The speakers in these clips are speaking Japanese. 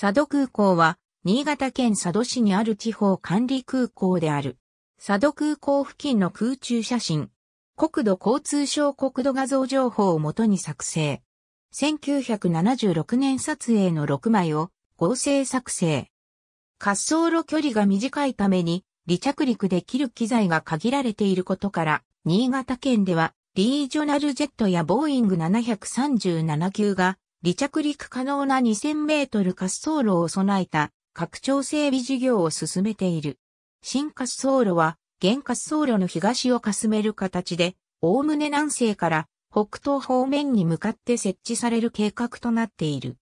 佐渡空港は、新潟県佐渡市にある地方管理空港である。佐渡空港付近の空中写真。国土交通省国土画像情報をもとに作成。1976年撮影の6枚を合成作成。滑走路距離が短いために離着陸できる機材が限られていることから、新潟県ではリージョナルジェットやボーイング737級が離着陸可能な2000メートル滑走路を備えた拡張整備事業を進めている。新滑走路は、現滑走路の東をかすめる形で、おおむね南西から北東方面に向かって設置される計画となっている。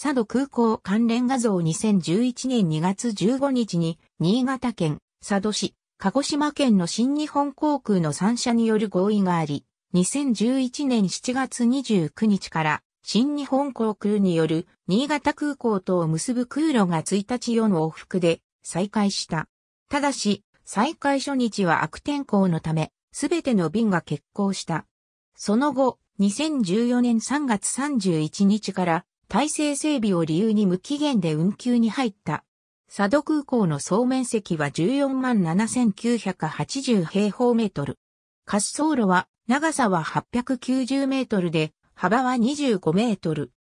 佐渡空港関連画像2011年2月15日に、新潟県、佐渡市、鹿児島県の新日本航空の3社による合意があり、2011年7月29日から新日本航空による新潟空港とを結ぶ空路が1日4往復で再開した。ただし、再開初日は悪天候のため、すべての便が欠航した。その後、2014年3月31日から体制整備を理由に無期限で運休に入った。佐渡空港の総面積は14万7980平方メートル。滑走路は長さは890メートルで幅は25メートル。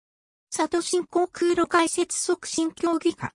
佐渡新航空路開設促進協議会、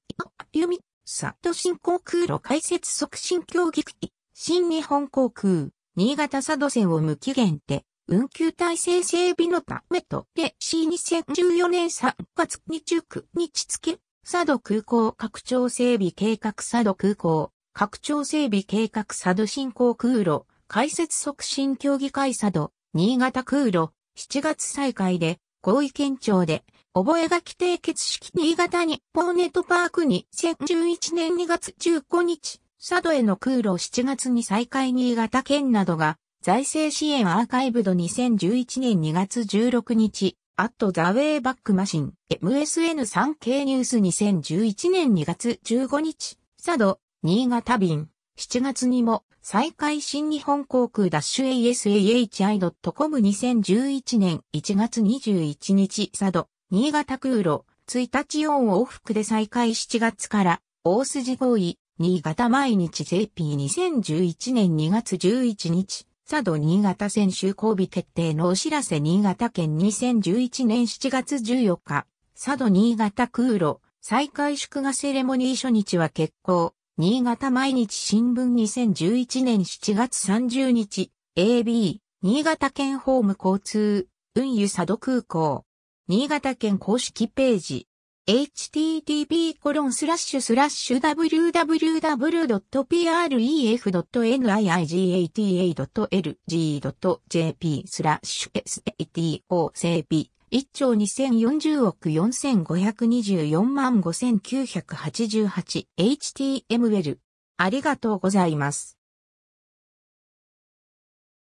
由佐渡新航空路開設促進協議会、新日本航空、新潟佐渡線を無期限で、運休体制整備のためと、で、C2014 年3月29日付、佐渡空港拡張整備計画佐渡空港、拡張整備計画佐渡新航空路、開設促進協議会佐渡、新潟空路、7月再開で、合意県庁で、覚書締結式新潟日本ネットパークに2011年2月15日、佐渡への空路7月に再開新潟県などが、財政支援アーカイブド2011年2月16日、アットザウェイバックマシン、MSN3K ニュース2011年2月15日、佐渡、新潟便。7月にも再開新日本航空ダッシュ ASAHI.com2011 年1月21日佐渡、新潟空路、1日4往復で再開7月から大筋合意、新潟毎日 JP2011 年2月11日、佐渡新潟選手交尾決定のお知らせ新潟県2011年7月14日、佐渡新潟空路、再開祝賀セレモニー初日は欠航。新潟毎日新聞2011年7月30日、AB、新潟県ホーム交通、運輸佐渡空港。新潟県公式ページ。http コロンスラッシュスラッシュ www.pref.niigata.lg.jp スラッシュ satocp 1兆2040億4524万 5988HTML。ありがとうございます。